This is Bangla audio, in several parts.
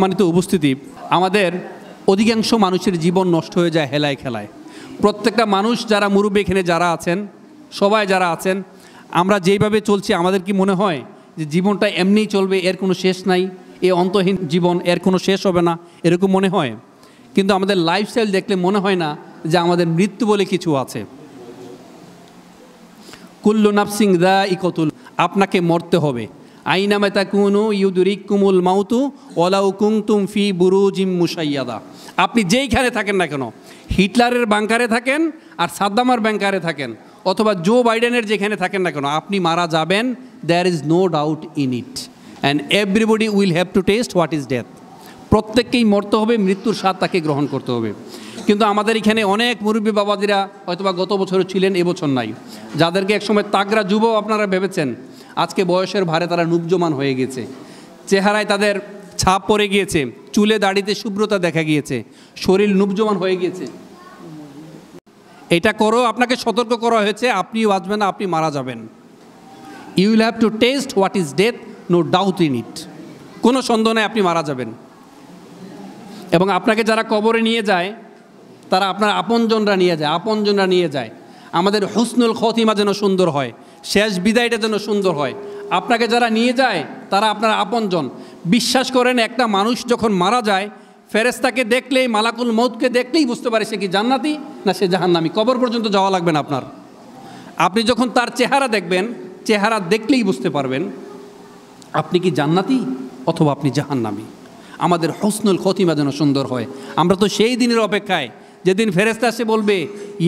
সম্মানিত উপস্থিতি আমাদের অধিকাংশ মানুষের জীবন নষ্ট হয়ে যায় হেলায় খেলায় প্রত্যেকটা মানুষ যারা মুরুবী এখানে যারা আছেন সবাই যারা আছেন আমরা যেইভাবে চলছি আমাদের কি মনে হয় যে জীবনটা এমনিই চলবে এর কোনো শেষ নাই এ অন্তহীন জীবন এর কোনো শেষ হবে না এরকম মনে হয় কিন্তু আমাদের লাইফস্টাইল দেখলে মনে হয় না যে আমাদের মৃত্যু বলে কিছু আছে কুল্লু নাফসিং দা ইকতুল আপনাকে মরতে হবে আইনামে তাকুনু ইউদুরিক কুমুল মাউতু ওলাউ কুংতুম ফি বুরুজিম মুসাইয়াদা আপনি যেইখানে থাকেন না কেন হিটলারের ব্যাংকারে থাকেন আর সাদ্দামার ব্যাংকারে থাকেন অথবা জো বাইডেনের যেখানে থাকেন না কেন আপনি মারা যাবেন there is no doubt in it and everybody will have to test what is death প্রত্যেককেই মরতে হবে মৃত্যুর স্বাদ তাকে গ্রহণ করতে হবে কিন্তু আমাদের এখানে অনেক মুরব্বী বাবাদিরা হয়তোবা গত বছরও ছিলেন এবছর নাই যাদেরকে একসময় তাগরা যুব আপনারা ভেবেছেন আজকে বয়সের ভারে তারা নুবজমান হয়ে গেছে চেহারায় তাদের ছাপ পড়ে গিয়েছে চুলে দাড়িতে শুভ্রতা দেখা গিয়েছে শরীর নুবজমান হয়ে গিয়েছে এটা করো আপনাকে সতর্ক করা হয়েছে আপনি বাঁচবেন না আপনি মারা যাবেন you will have to test what is death no doubt in it কোনো সন্দেহ নেই আপনি মারা যাবেন এবং আপনাকে যারা কবরে নিয়ে যায় তারা আপনার আপনজনরা নিয়ে যায় আপনজনরা নিয়ে যায় আমাদের হুসনুল খতিমা যেন সুন্দর হয় শেষ বিদায়টা যেন সুন্দর হয় আপনাকে যারা নিয়ে যায় তারা আপনার আপনজন বিশ্বাস করেন একটা মানুষ যখন মারা যায় ফেরেস্তাকে দেখলেই মালাকুল মৌতকে দেখলেই বুঝতে পারে সে কি জান্নাতি না সে জাহান্নামি কবর পর্যন্ত যাওয়া লাগবে না আপনার আপনি যখন তার চেহারা দেখবেন চেহারা দেখলেই বুঝতে পারবেন আপনি কি জান্নাতি অথবা আপনি জাহান্নামি আমাদের হসনুল খতিমা যেন সুন্দর হয় আমরা তো সেই দিনের অপেক্ষায় যেদিন ফেরেস্তা সে বলবে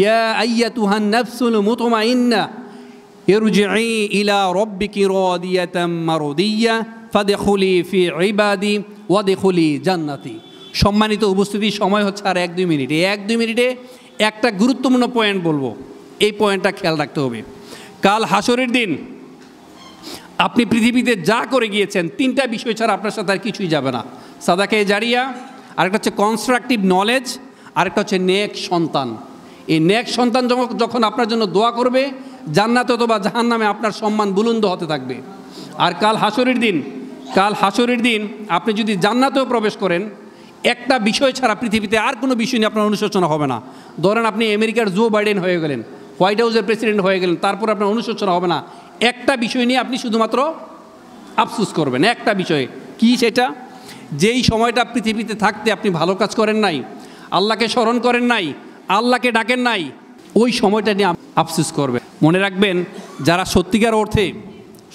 ইয়া আইয়া তুহান নফসুল মুতমা ইন্না ইলা রব্বিকি রাদিয়াতাম মারদিয়া ফাদখুলি ফি ইবাদি ওয়াদখুলি জান্নাতি সম্মানিত উপস্থিতির সময় হচ্ছে আর এক দুই মিনিট এই এক দুই মিনিটে একটা গুরুত্বপূর্ণ পয়েন্ট বলবো এই পয়েন্টটা খেয়াল রাখতে হবে কাল হাসরের দিন আপনি পৃথিবীতে যা করে গিয়েছেন তিনটা বিষয় ছাড়া আপনার সাথে আর কিছুই যাবে না সাদাকে জারিয়া আরেকটা হচ্ছে কনস্ট্রাকটিভ নলেজ আরেকটা হচ্ছে নেক সন্তান এই নেক সন্তান যখন আপনার জন্য দোয়া করবে জান্নাত অথবা জাহান নামে আপনার সম্মান বুলন্দ হতে থাকবে আর কাল হাসুরির দিন কাল হাসরের দিন আপনি যদি জান্নাতেও প্রবেশ করেন একটা বিষয় ছাড়া পৃথিবীতে আর কোনো বিষয় নিয়ে আপনার অনুশোচনা হবে না ধরেন আপনি আমেরিকার জো বাইডেন হয়ে গেলেন হোয়াইট হাউসের প্রেসিডেন্ট হয়ে গেলেন তারপর আপনার অনুশোচনা হবে না একটা বিষয় নিয়ে আপনি শুধুমাত্র আফসুস করবেন একটা বিষয়ে কি সেটা যেই সময়টা পৃথিবীতে থাকতে আপনি ভালো কাজ করেন নাই আল্লাহকে স্মরণ করেন নাই আল্লাহকে ডাকেন নাই ওই সময়টা নিয়ে আফসুস করবে মনে রাখবেন যারা সত্যিকার অর্থে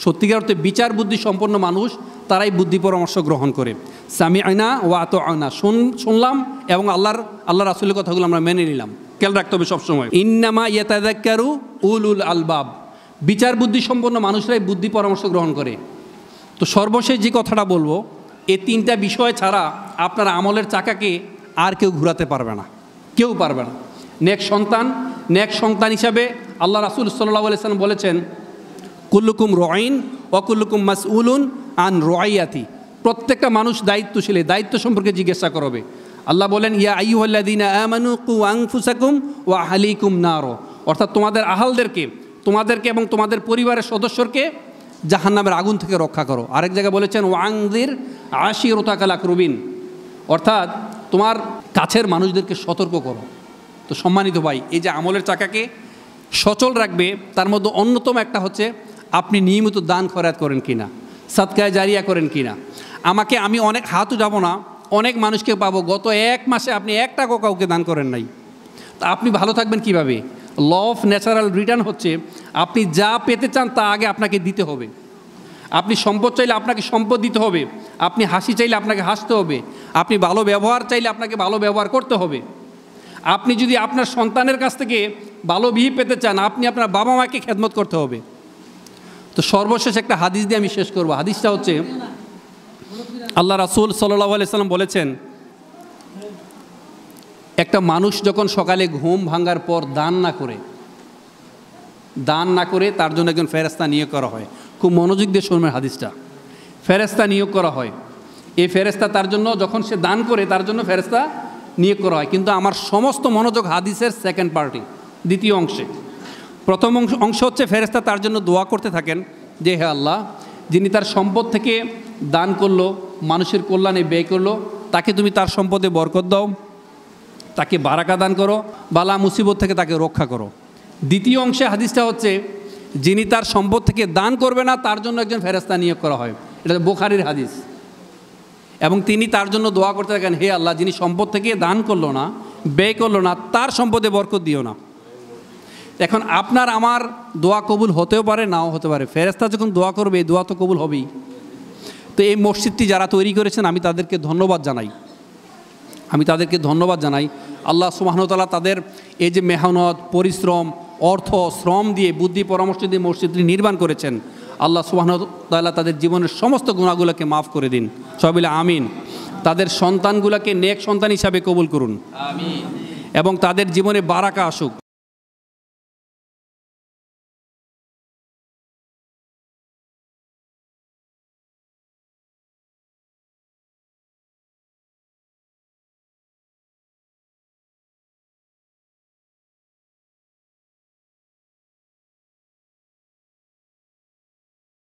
সত্যিকার অর্থে বিচার বুদ্ধি সম্পন্ন মানুষ তারাই বুদ্ধি পরামর্শ গ্রহণ করে স্বামী আয়না ও আত আয়না শুন শুনলাম এবং আল্লাহর আল্লাহর আসলের কথাগুলো আমরা মেনে নিলাম খেয়াল রাখতে হবে সবসময় ইন্নামা ইয়েতাদাক্কারু উল উল আলবাব বিচার বুদ্ধি সম্পন্ন মানুষরাই বুদ্ধি পরামর্শ গ্রহণ করে তো সর্বশেষ যে কথাটা বলবো এই তিনটা বিষয় ছাড়া আপনার আমলের চাকাকে আর কেউ ঘুরাতে পারবে না কেউ পারবে না নেক সন্তান নেক সন্তান হিসাবে আল্লাহ রাসুল সাল্লাহ সাল্লাম বলেছেন কুল্লুকুম রয়িন অকুল্লুকুম উলুন আন রয়াতি প্রত্যেকটা মানুষ দায়িত্বশীল দায়িত্ব সম্পর্কে জিজ্ঞাসা করবে আল্লাহ বলেন ইয়া আইহ্লাদিনা আমানু কু আংফুসাকুম ও আহালিকুম নার অর্থাৎ তোমাদের আহালদেরকে তোমাদেরকে এবং তোমাদের পরিবারের সদস্যকে জাহান্নামের আগুন থেকে রক্ষা করো আরেক জায়গায় বলেছেন ওয়াংদির আশি রোতাকালাক রুবিন অর্থাৎ তোমার কাছের মানুষদেরকে সতর্ক করো তো সম্মানিত ভাই এই যে আমলের চাকাকে সচল রাখবে তার মধ্যে অন্যতম একটা হচ্ছে আপনি নিয়মিত দান খরাত করেন কি না সৎকায় জারিয়া করেন কি না আমাকে আমি অনেক হাতও যাব না অনেক মানুষকে পাবো গত এক মাসে আপনি এক টাকা কাউকে দান করেন নাই তা আপনি ভালো থাকবেন কিভাবে ল অফ ন্যাচারাল রিটার্ন হচ্ছে আপনি যা পেতে চান তা আগে আপনাকে দিতে হবে আপনি সম্পদ চাইলে আপনাকে সম্পদ দিতে হবে আপনি হাসি চাইলে আপনাকে হাসতে হবে আপনি ভালো ব্যবহার চাইলে আপনাকে ভালো ব্যবহার করতে হবে আপনি যদি আপনার সন্তানের কাছ থেকে ভালো বিহি পেতে চান আপনি আপনার বাবা মাকে খেদমত করতে হবে তো সর্বশেষ একটা হাদিস দিয়ে আমি শেষ করব হাদিসটা হচ্ছে আল্লাহ রাসুল সাল্লাহ আলাইসাল্লাম বলেছেন একটা মানুষ যখন সকালে ঘুম ভাঙার পর দান না করে দান না করে তার জন্য একজন ফেরস্তা নিয়োগ করা হয় খুব মনোযোগ দিয়ে শুনবেন হাদিসটা ফেরেস্তা নিয়োগ করা হয় এই ফেরেস্তা তার জন্য যখন সে দান করে তার জন্য ফেরেস্তা নিয়োগ করা হয় কিন্তু আমার সমস্ত মনোযোগ হাদিসের সেকেন্ড পার্টি দ্বিতীয় অংশে প্রথম অংশ অংশ হচ্ছে ফেরেস্তা তার জন্য দোয়া করতে থাকেন যে হে আল্লাহ যিনি তার সম্পদ থেকে দান করলো মানুষের কল্যাণে ব্যয় করলো তাকে তুমি তার সম্পদে বরকত দাও তাকে বারাকা দান করো বালা মুসিবত থেকে তাকে রক্ষা করো দ্বিতীয় অংশে হাদিসটা হচ্ছে যিনি তার সম্পদ থেকে দান করবে না তার জন্য একজন ফেরাস্তা নিয়োগ করা হয় এটা বোখারির হাদিস এবং তিনি তার জন্য দোয়া করতে থাকেন হে আল্লাহ যিনি সম্পদ থেকে দান করলো না ব্যয় করলো না তার সম্পদে বরকত দিও না এখন আপনার আমার দোয়া কবুল হতেও পারে নাও হতে পারে ফেরেস্তা যখন দোয়া করবে এই দোয়া তো কবুল হবেই তো এই মসজিদটি যারা তৈরি করেছেন আমি তাদেরকে ধন্যবাদ জানাই আমি তাদেরকে ধন্যবাদ জানাই আল্লাহ সুবাহনতলা তাদের এই যে মেহনত পরিশ্রম অর্থ শ্রম দিয়ে বুদ্ধি পরামর্শ দিয়ে মসজিদটি নির্মাণ করেছেন আল্লাহ সুবাহতাল্লাহ তাদের জীবনের সমস্ত গুণাগুলোকে মাফ করে দিন সবিলা আমিন তাদের সন্তানগুলোকে নেক সন্তান হিসাবে কবুল করুন এবং তাদের জীবনে বারাকা আসুক